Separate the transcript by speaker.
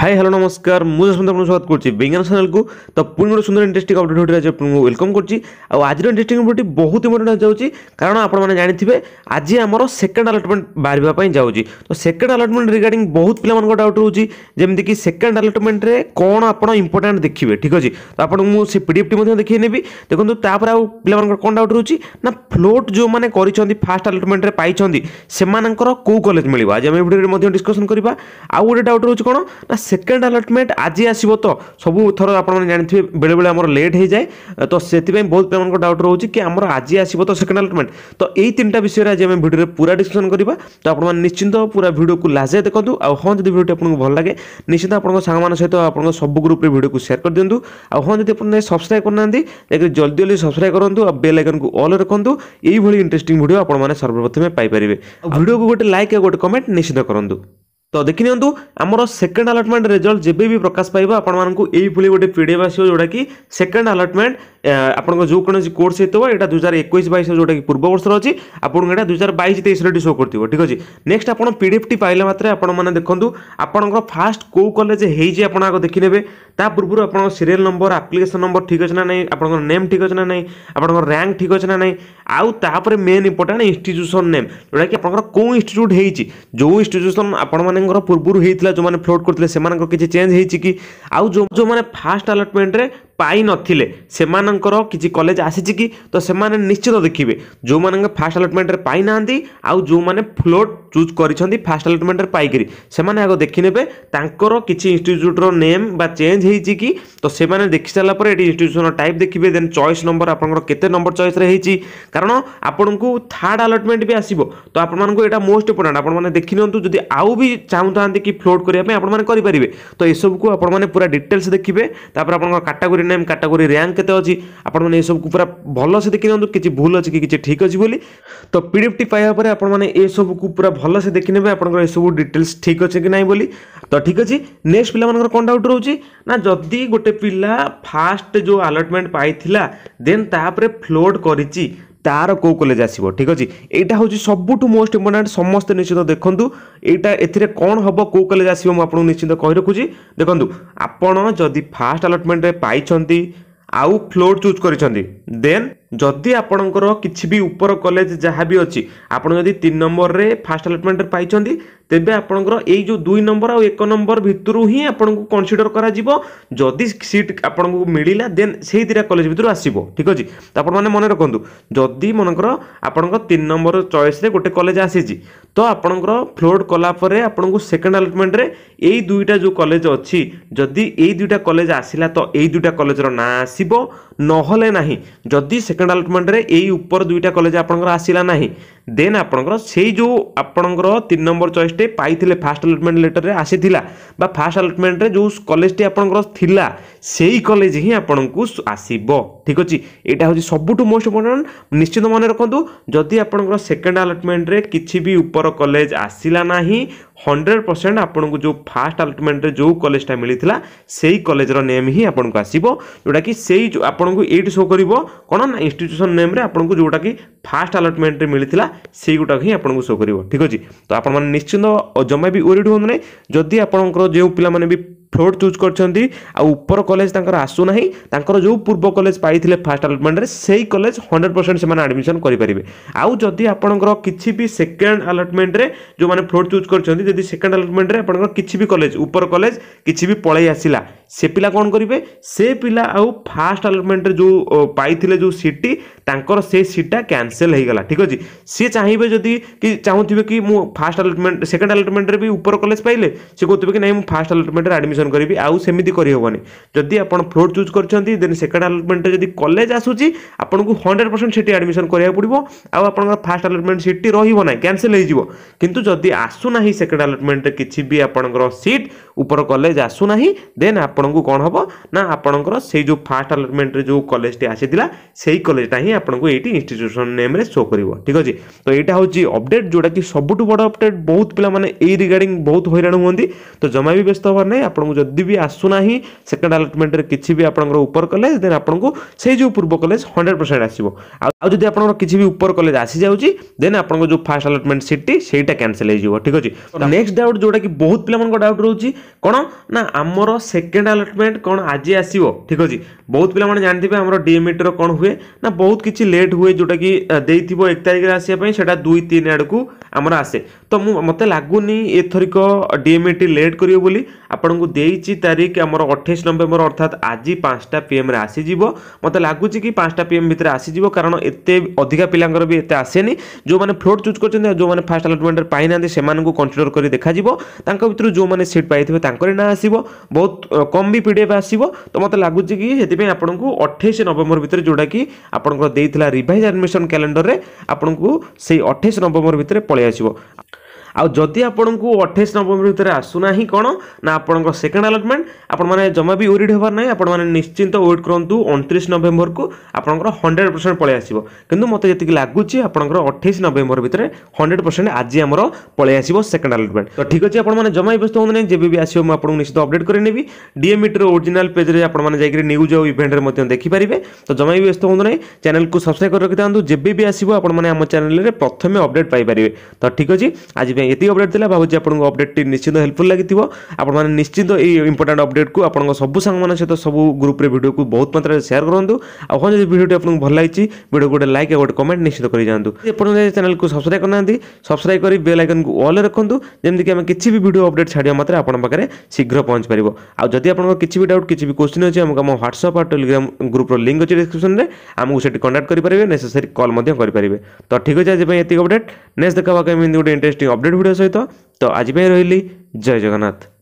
Speaker 1: hi hello নমস্কার মু যশবন্ত আপনার স্বাগত করছি বিজ্ঞান চ্যানেলকু তো পুଣି গোটে সুন্দর ইন্টারেস্টিং অপডেট হয়ে আছে আপনার ওয়েলকম করছি আর আজর ইন্টারেস্টিং অপডেট বহুত ইম্পর্টেন্ট যাচ্ছি কারণ আপনার মানে জাঁথিবে আজ আমার সেকেন্ড আলটমেন্ট বাহারা যাচ্ছি তো সেকেন্ড আলটমেন্ট রিগার্ডিং বহুত পিলা ডাউট রয়েছে যেমিকি সেকেন্ড আলটমেন্টরে কোণ আপনার ইম্পর্টাট দেখবে ঠিক আছে তো আপনার সে পিডিএফটি দেখাই নেবি দেখুন তাপরে আউ পিলা কোণ ডাউট রয়েছে না ফ্লোট যে করছেন ফার্স্ট আলটমেন্টরে পাইছেন সে কেউ কলেজ মিলবে আজ আমি ভিডিওরে ডিসকসন করা আউ গোটে ডাউট রয়েছে কোণ না সেকেন্ড আলটমেন্ট আজি আসব তো সবু থর আপনার জাঁথিবে বেড়ে বেড়ে আমার লেট হয়ে যায় তো সেপাই বহু পিলা ডাউট রয়েছে কি আমার আজি আসব তো সেকেন্ড আলটমেন্ট তো এই তিনটা বিষয়ে আজ আমি ভিডিওরে পুরা ডিসকসন করা তো আপনার নিশ্চিন্ত পুরা ভিডিওকে লাজে দেখুন আহ যদি ভিডিওটি আপনার ভাল লাগে নিশ্চিত আপনার সাংমান সহ আপনার সবু গ্রুপে ভিডিওকে সেয়ার করে দিও আহ যদি আপনার সবসক্রাইব করে না দেখি জলদি জলদি সবসক্রাইব করতু আর বেল আইকন কু অল রাখতু এইভাবে ইন্টারেস্টিং ভিডিও আপনার সর্বপ্রথমে পাইপারে ভিডিওকে গোটে লাইক আর গোটে কমেন্ট নিশ্চিত করতু ତ ଦେଖିନିଅନ୍ତୁ ଆମର ସେକେଣ୍ଡ ଆଲଟମେଣ୍ଟ ରେଜଲ୍ଟ ଯେବେ ବି ପ୍ରକାଶ ପାଇବ ଆପଣମାନଙ୍କୁ ଏଇଭଳି ଗୋଟେ ପି ଆସିବ ଯେଉଁଟାକି ସେକେଣ୍ଡ ଆଲଟମେଣ୍ଟ ଆପଣଙ୍କ କୌଣସି କୋର୍ସ ହେଇଥିବ ଏଇଟା ଦୁଇ ହଜାର ଏକୋଇଶ ବାଇଶ ଯେଉଁଟାକି ପୂର୍ବ ବର୍ଷର ଅଛି ଆପଣଙ୍କୁ ଏଇଟା ଦୁଇ ହଜାର ବାଇଶ ତେଇଶରେ ଶୋ କରିଥିବ ଠିକ୍ ଅଛି ନେକ୍ସଟ ଆପଣ ପି ଡି ଏଫ୍ ଟି ପାଇଲା ମାତ୍ରେ ଆପଣମାନେ ଦେଖନ୍ତୁ ଆପଣଙ୍କର ଫାଷ୍ଟ କେଉଁ କଲେଜ ହେଇଛି ଆପଣ ଆଗ ଦେଖିନେବେ ତା ପୂର୍ବରୁ ଆପଣଙ୍କ ସିରିଏଲ୍ ନମ୍ବର ଆପ୍ଲିକେସନ୍ ନମ୍ବର ଠିକ୍ ଅଛି ନା ନାହିଁ ଆପଣଙ୍କର ନେମ୍ ଠିକ୍ ଅଛି ନା ନାହିଁ ଆପଣଙ୍କର ର୍ୟାଙ୍କ ଠିକ୍ ଅଛି ନା ନାହିଁ ଆଉ ତାପରେ ମେନ୍ ଇମ୍ପୋର୍ଟାଣ୍ଟ ଇନଷ୍ଟିଚ୍ୟୁସନ୍ ନେମ୍ ଯେଉଁଟାକି ଆପଣଙ୍କର କେଉଁ ଇନଷ୍ଟିଚ୍ୟୁଟ୍ ହେଇଛି ଯେଉଁ ଇନଷ୍ଟିଚ୍ୟୁସନ୍ ଆପଣମାନଙ୍କର ପୂର୍ବରୁ ହେଇଥିଲା ଯେଉଁମାନେ ଫ୍ଲୋଟ୍ କରିଥିଲେ ସେମାନଙ୍କର କିଛି ଚେଞ୍ଜ ହେଇଛି କି ଆଉ ଯେଉଁ ଯେଉଁମାନେ ଫାଷ୍ଟ ଆଲଟମେଣ୍ଟରେ ପାଇନଥିଲେ ସେମାନଙ୍କର କିଛି କଲେଜ ଆସିଛି କି ତ ସେମାନେ ନିଶ୍ଚିତ ଦେଖିବେ ଯେଉଁମାନଙ୍କ ଫାଷ୍ଟ ଆଲଟମେଣ୍ଟରେ ପାଇନାହାନ୍ତି ଆଉ ଯେଉଁମାନେ ଫ୍ଲୋଟ୍ চুজ করেছেন ফার্স্ট আলটমেন্টর পাইকি সে আগ দেখিনেবে তাঁকর কিছু ইনস্টিচ্ୟୁଟ୍ର নেম বা চেঞ্জ হয়েছে কি তো সে দেখি সারা পরে এটি ইনস্টিচ্ୟୁଟ୍ର টাইপ দেখবে দেন চয়েস নম্বর আপনার কেতে নম্বর চয়েসরে হয়েছি কারণ আপনার থার্ড আলটমেন্ট বি আসব তো আপনার এটা মোস্ট ইম্পর্টাট আপনার দেখি নিউ যদি আউ বি চাহুতা কি ফ্লোট করা আপনার করে তো এসবু আপনার পুরা ডিটেলস দেখবে তাপরে আপনার ক্যাটাগোরি নেম ক্যাটাগোরি র্যাঙ্ক কেতে অছি আপনার এসবু পুরা ভালসে দেখি নিউ কিছু ভুল অছি কি কিছু ঠিক অছি বলে তো পিডিএফটি পাইবা পরে আপনার এসবু পুরা ଭଲସେ ଦେଖିନେବେ ଆପଣଙ୍କର ଏସବୁ ଡିଟେଲ୍ସ ଠିକ୍ ଅଛି କି ନାହିଁ ବୋଲି ତ ଠିକ୍ ଅଛି ନେକ୍ସଟ ପିଲାମାନଙ୍କର କ'ଣ ଡାଉଟ୍ ରହୁଛି ନା ଯଦି ଗୋଟେ ପିଲା ଫାଷ୍ଟ ଯେଉଁ ଆଲଟମେଣ୍ଟ ପାଇଥିଲା ଦେନ୍ ତାପରେ ଫ୍ଲୋଟ୍ କରିଛି ତାର କେଉଁ କଲେଜ ଆସିବ ଠିକ୍ ଅଛି ଏଇଟା ହେଉଛି ସବୁଠୁ ମୋଷ୍ଟ ଇମ୍ପୋର୍ଟାଣ୍ଟ ସମସ୍ତେ ନିଶ୍ଚିତ ଦେଖନ୍ତୁ ଏଇଟା ଏଥିରେ କ'ଣ ହେବ କେଉଁ କଲେଜ ଆସିବ ମୁଁ ଆପଣଙ୍କୁ ନିଶ୍ଚିତ କହି ରଖୁଛି ଦେଖନ୍ତୁ ଆପଣ ଯଦି ଫାଷ୍ଟ ଆଲଟମେଣ୍ଟରେ ପାଇଛନ୍ତି ଆଉ ଫ୍ଲୋର ଚୁଜ୍ କରିଛନ୍ତି ଦେନ୍ ଯଦି ଆପଣଙ୍କର କିଛି ବି ଉପର କଲେଜ ଯାହା ବି ଅଛି ଆପଣ ଯଦି ତିନି ନମ୍ବରରେ ଫାଷ୍ଟ ଆଲଟମେଣ୍ଟରେ ପାଇଛନ୍ତି ତେବେ ଆପଣଙ୍କର ଏଇ ଯେଉଁ ଦୁଇ ନମ୍ବର ଆଉ ଏକ ନମ୍ବର ଭିତରୁ ହିଁ ଆପଣଙ୍କୁ କନସିଡ଼ର କରାଯିବ ଯଦି ସିଟ୍ ଆପଣଙ୍କୁ ମିଳିଲା ଦେନ୍ ସେଇ ଦୁଇଟା କଲେଜ ଭିତରୁ ଆସିବ ଠିକ୍ ଅଛି ତ ଆପଣମାନେ ମନେ ରଖନ୍ତୁ ଯଦି ମନେକର ଆପଣଙ୍କ ତିନି ନମ୍ବର ଚଏସ୍ରେ ଗୋଟେ କଲେଜ ଆସିଛି ତ ଆପଣଙ୍କର ଫ୍ଲୋଟ୍ କଲା ପରେ ଆପଣଙ୍କୁ ସେକେଣ୍ଡ ଆଲଟମେଣ୍ଟରେ ଏଇ ଦୁଇଟା ଯେଉଁ କଲେଜ ଅଛି ଯଦି ଏଇ ଦୁଇଟା କଲେଜ ଆସିଲା ତ ଏଇ ଦୁଇଟା କଲେଜର ନାଁ ଆସିବ ନହେଲେ ନାହିଁ ଯଦି ସେକେଣ୍ଡ ଆଲଟମେଣ୍ଟରେ ଏଇ ଉପର ଦୁଇଟା କଲେଜ ଆପଣଙ୍କର ଆସିଲା ନାହିଁ ଦେନ୍ ଆପଣଙ୍କର ସେଇ ଯେଉଁ ଆପଣଙ୍କର ତିନି ନମ୍ବର ଚଏସ୍ଟି ପାଇଥିଲେ ଫାଷ୍ଟ ଆଲଟମେଣ୍ଟ ଲେଟର୍ରେ ଆସିଥିଲା ବା ଫାଷ୍ଟ ଆଲଟମେଣ୍ଟରେ ଯେଉଁ କଲେଜଟି ଆପଣଙ୍କର ଥିଲା ସେଇ କଲେଜ ହିଁ ଆପଣଙ୍କୁ ଆସିବ ଠିକ୍ ଅଛି ଏଇଟା ହେଉଛି ସବୁଠୁ ମୋଷ୍ଟ ଇମ୍ପୋର୍ଟାଣ୍ଟ ନିଶ୍ଚିତ ମନେ ରଖନ୍ତୁ ଯଦି ଆପଣଙ୍କର ସେକେଣ୍ଡ ଆଲଟମେଣ୍ଟରେ କିଛି ବି ଉପର କଲେଜ ଆସିଲା ନାହିଁ ହଣ୍ଡ୍ରେଡ଼ ପରସେଣ୍ଟ ଆପଣଙ୍କୁ ଯେଉଁ ଫାଷ୍ଟ ଆଲଟମେଣ୍ଟରେ ଯେଉଁ କଲେଜଟା ମିଳିଥିଲା ସେଇ କଲେଜର ନେମ୍ ହିଁ ଆପଣଙ୍କୁ ଆସିବ ଯେଉଁଟାକି ସେଇ ଆପଣଙ୍କୁ ଏଇଠି ଶୋ କରିବ କ'ଣ ନା ଇନଷ୍ଟିଚ୍ୟୁସନ୍ ନେମ୍ରେ ଆପଣଙ୍କୁ ଯେଉଁଟାକି ଫାଷ୍ଟ ଆଲଟମେଣ୍ଟରେ ମିଳିଥିଲା ସେଇ ଗୁଡ଼ାକ ହିଁ ଆପଣଙ୍କୁ ଶୋ କରିବ ଠିକ୍ ଅଛି ତ ଆପଣମାନେ ନିଶ୍ଚିନ୍ତ ଜମା ବି ୱରିଡ଼୍ ହୁଅନ୍ତୁ ନାହିଁ ଯଦି ଆପଣଙ୍କର ଯେଉଁ ପିଲାମାନେ ବି ଫ୍ଲୋର୍ ଚୁଜ୍ କରିଛନ୍ତି ଆଉ ଉପର କଲେଜ ତାଙ୍କର ଆସୁନାହିଁ ତାଙ୍କର ଯେଉଁ ପୂର୍ବ କଲେଜ ପାଇଥିଲେ ଫାର୍ଷ୍ଟ ଆଲଟମେଣ୍ଟରେ ସେଇ କଲେଜ ହଣ୍ଡ୍ରେଡ଼ ପରସେଣ୍ଟ ସେମାନେ ଆଡ଼ମିସନ୍ କରିପାରିବେ ଆଉ ଯଦି ଆପଣଙ୍କର କିଛି ବି ସେକେଣ୍ଡ ଆଲଟମେଣ୍ଟରେ ଯେଉଁମାନେ ଫ୍ଲୋର୍ ଚୁଜ୍ କରିଛନ୍ତି ଯଦି ସେକେଣ୍ଡ ଆଲଟମେଣ୍ଟରେ ଆପଣଙ୍କର କିଛି ବି କଲେଜ ଉପର କଲେଜ କିଛି ବି ପଳେଇ ଆସିଲା से पा कौन करेंगे से पा आउ फास्ट आलटमेंट जो पाई जो सीटर से सीटा क्यासल होगा ठीक अच्छे सी चाहिए जदि कि चाहूबे कि मुझ फास्ट आलटमेंट सेकेंड आलटमेंट भी उपर कलेज पाइले से कहते हैं कि नहीं मुझ फास्ट आलटमेंट आडमिशन करी आमती करहबनी जदि आप फ्लोर चूज करते देन सेकेंड आलटमेंट जब कलेज आसूस आपको हंड्रेड परसेंट सीट आडमिशन कराया पड़ो आपर फास्ट आलटमेंट सीट टी रही ना क्यासल हो कितु जदि आसूना सेकेंड आलटमेंट कि भी आपंकर सीट उपर कलेज आसूना देन आप ଆପଣଙ୍କୁ କ'ଣ ହେବ ନା ଆପଣଙ୍କର ସେଇ ଯେଉଁ ଫାର୍ଷ୍ଟ ଆଲଟମେଣ୍ଟରେ ଯେଉଁ କଲେଜଟି ଆସିଥିଲା ସେଇ କଲେଜଟା ହିଁ ଆପଣଙ୍କୁ ଏଇଠି ଇନଷ୍ଟିଚ୍ୟୁସନ୍ ନେମ୍ରେ ଶୋ କରିବ ଠିକ୍ ଅଛି ତ ଏଇଟା ହେଉଛି ଅପଡ଼େଟ୍ ଯେଉଁଟାକି ସବୁଠୁ ବଡ଼ ଅପଡ଼େଟ୍ ବହୁତ ପିଲାମାନେ ଏଇ ରିଗାର୍ଡ଼ିଂ ବହୁତ ହଇରାଣ ହୁଅନ୍ତି ତ ଜମା ବି ବ୍ୟସ୍ତ ହେବାର ନାହିଁ ଆପଣଙ୍କୁ ଯଦି ବି ଆସୁନାହିଁ ସେକେଣ୍ଡ ଆଲଟମେଣ୍ଟରେ କିଛି ବି ଆପଣଙ୍କର ଉପର କଲେଜ ଦେନ୍ ଆପଣଙ୍କୁ ସେଇ ଯେଉଁ ପୂର୍ବ କଲେଜ ହଣ୍ଡ୍ରେଡ଼ ପରସେଣ୍ଟ ଆସିବ ଆଉ ଯଦି ଆପଣଙ୍କର କିଛି ବି ଉପର କଲେଜ ଆସିଯାଉଛି ଦେନ୍ ଆପଣଙ୍କ ଯେଉଁ ଫାର୍ଷ୍ଟ ଆଲଟମେଣ୍ଟ ସିଟ୍ଟି ସେଇଟା କ୍ୟାନସେଲ୍ ହେଇଯିବ ଠିକ୍ ଅଛି ନେକ୍ସଟ ଡାଉଟ୍ ଯେଉଁଟାକି ବହୁତ ପିଲାମାନଙ୍କ ଡାଉଟ୍ ରହୁଛି କ'ଣ ନା ଆମର ସେକେଣ୍ଡ সেকেন্ড ଆଲଟମେଣ୍ଟ କ'ଣ ଆଜି ଆସିବ ଠିକ୍ ଅଛି ବହୁତ ପିଲାମାନେ ଜାଣିଥିବେ ଆମର ଡିଏମ୍ଇଟିର କ'ଣ ହୁଏ ନା ବହୁତ କିଛି ଲେଟ୍ ହୁଏ ଯେଉଁଟାକି ଦେଇଥିବ ଏକ ତାରିଖରେ ଆସିବା ପାଇଁ ସେଇଟା ଦୁଇ ତିନି ଆଡ଼କୁ ଆମର ଆସେ ତ ମୁଁ ମୋତେ ଲାଗୁନି ଏଥରିକ ଡିଏମିଟି ଲେଟ୍ କରିବ ବୋଲି ଆପଣଙ୍କୁ ଦେଇଛି ତାରିଖ ଆମର ଅଠେଇଶ ନଭେମ୍ବର ଅର୍ଥାତ୍ ଆଜି ପାଞ୍ଚଟା ପିଏମ୍ରେ ଆସିଯିବ ମୋତେ ଲାଗୁଛି କି ପାଞ୍ଚଟା ପିଏମ୍ ଭିତରେ ଆସିଯିବ କାରଣ ଏତେ ଅଧିକା ପିଲାଙ୍କର ବି ଏତେ ଆସେନି ଯେଉଁମାନେ ଫ୍ଲୋଟ୍ ଚୁଜ୍ କରିଛନ୍ତି ଆଉ ଯେଉଁମାନେ ଫାଷ୍ଟ ଆଲଟମେଣ୍ଟରେ ପାଇନାହାନ୍ତି ସେମାନଙ୍କୁ କନସିଡର କରି ଦେଖାଯିବ ତାଙ୍କ ଭିତରୁ ଯେଉଁମାନେ ସିଟ୍ ପାଇଥିବେ ତାଙ୍କର ନାଁ ଆସିବ ବହୁତ କମ୍ ବି ପି ଡି ଏଫ୍ ଆସିବ ତ ମୋତେ ଲାଗୁଛି କି ସେଥିପାଇଁ ଆପଣଙ୍କୁ ଅଠେଇଶ ନଭେମ୍ବର ଭିତରେ ଯେଉଁଟାକି ଆପଣଙ୍କର ଦେଇଥିଲା ରିଭାଇଜ୍ ଆଡ଼ମିସନ୍ କ୍ୟାଲେଣ୍ଡରରେ ଆପଣଙ୍କୁ ସେଇ ଅଠେଇଶ ନଭେମ୍ବର ଭିତରେ ପଳାଇ ଆସିବ ଆଉ ଯଦି ଆପଣଙ୍କୁ ଅଠେଇଶ ନଭେମ୍ବର ଭିତରେ ଆସୁନାହିଁ କ'ଣ ନା ଆପଣଙ୍କ ସେକେଣ୍ଡ ଆଲଟମେଣ୍ଟ ଆପଣମାନେ ଜମା ବି ୱରିଡ୍ ହେବାର ନାହିଁ ଆପଣମାନେ ନିଶ୍ଚିନ୍ତ ୱେଟ୍ କରନ୍ତୁ ଅଣତିରିଶ ନଭେମ୍ବରକୁ ଆପଣଙ୍କର ହଣ୍ଡ୍ରେଡ଼ ପରସେଣ୍ଟ ପଳେଇ ଆସିବ କିନ୍ତୁ ମୋତେ ଯେତିକି ଲାଗୁଛି ଆପଣଙ୍କର ଅଠେଇଶ ନଭେମ୍ବର ଭିତରେ ହଣ୍ଡ୍ରେଡ଼ ପରସେଣ୍ଟ ଆଜି ଆମର ପଳେଇ ଆସିବ ସେକେଣ୍ଡ ଆଲଟମେଣ୍ଟ ତ ଠିକ୍ ଅଛି ଆପଣମାନେ ଜମା ବ୍ୟସ୍ତ ହୁଅନ୍ତୁ ନାହିଁ ଯେବେ ବି ଆସିବ ମୁଁ ଆପଣଙ୍କୁ ନିଶ୍ଚିତ ଅପଡ଼େଟ୍ କରିନେବି ଡିଏମିଟିର ଓରିଜିନାଲ୍ ପେଜ୍ରେ ଆପଣମାନେ ଯାଇକରି ନ୍ୟୁଜ୍ ଆଉ ଇଭେଣ୍ଟରେ ମଧ୍ୟ ଦେଖିପାରିବେ ତ ଜମା ବି ବ୍ୟସ୍ତ ହୁଅନ୍ତୁ ନାହିଁ ଚ୍ୟାନେଲକୁ ସବସ୍କ୍ରାଇବ୍ କରି ରଖିଥାନ୍ତୁ ଯେବେ ବି ଆସିବ ଆପଣମାନେ ଆମ ଚ୍ୟାନେଲରେ ପ୍ରଥମେ ଅପଡ଼େଟ୍ ପାଇପାରିବେ ତ ଠିକ୍ ଅଛି ଆଜି ପାଇଁ ଏତିକି ଅପଡ଼େଟ୍ ଥିଲା ଭାବୁଛି ଆପଣଙ୍କୁ ଅପଡ଼େଟ୍ଟି ନିଶ୍ଚିନ୍ତ ହେଲ୍ପଫୁଲ୍ ଲାଗିଥିବ ଆପଣମାନେ ନିଶ୍ଚିନ୍ତ ଏଇ ଇମ୍ପୋର୍ଟାଣ୍ଟ ଅପଡ଼େଟ୍କୁ ଆପଣଙ୍କ ସବୁ ସାଙ୍ଗମାନଙ୍କ ସହିତ ସବୁ ଗ୍ରୁପ୍ରେ ଭିଡ଼ିଓକୁ ବହୁତ ମାତ୍ରାରେ ସେୟାର କରନ୍ତୁ ଆଉ ହଁ ଯଦି ଭିଡ଼ିଓଟି ଆପଣଙ୍କୁ ଭଲ ଲାଗିଛି ଭିଡ଼ିଓକୁ ଗୋଟେ ଲାଇକ୍ ଆଉ ଗୋଟେ କମେଣ୍ଟ ନିଶ୍ଚିତ କରିଯାଆନ୍ତୁ ଏପର୍ଯ୍ୟନ୍ତ ଚ୍ୟାନେଲକୁ ସବସ୍କ୍ରାଇବ୍ କରିନାହାନ୍ତି ସବସ୍କ୍ରାଇବ୍ କରି ବେଲ୍ ଆଇକନ୍କୁ ଅଲ୍ ରଖନ୍ତୁ ଯେମିତିକି ଆମେ କିଛି ବି ଭିଡ଼ିଓ ଅପଡ଼େଟ୍ ଛାଡ଼ିବା ମାତ୍ରେ ଆପଣଙ୍କ ପାଖରେ ଶୀଘ୍ର ପହଞ୍ଚିପାରିବ ଆଉ ଯଦି ଆପଣଙ୍କର କିଛି ବି ଡାଉଟ୍ କିଛି ବି କୋଶ୍ଚିନ୍ ଅଛି ଆମକୁ ଆମ ହ୍ୱାଟ୍ସଆପ୍ ଆଉ ଟେଲିଗ୍ରାମ୍ ଗ୍ରୁପ୍ର ଲିଙ୍କ୍ ଅଛି ଡିସ୍କ୍ରିପ୍ସନ୍ରେ ଆମକୁ ସେଠି କଣ୍ଟାକ୍ଟ କରିପାରିବେ ନେସେସରି କଲ୍ ମଧ୍ୟ କରିପାରିବେ ତ ଠିକ୍ ଅଛି ଆଜି ପାଇଁ ଏତିକି ଅପଡ଼େଟ୍ ନେକ୍ସଟ ଦେଖା ହେବା କେମିତି ଗୋଟେ ଇଣ୍ଟରେଷ୍ଟିଂ ଅପଡ଼େଟ୍ ଭିଡ଼ିଓ ସହିତ ତ ଆଜି ପାଇଁ ରହିଲି ଜୟ ଜଗନ୍ନାଥ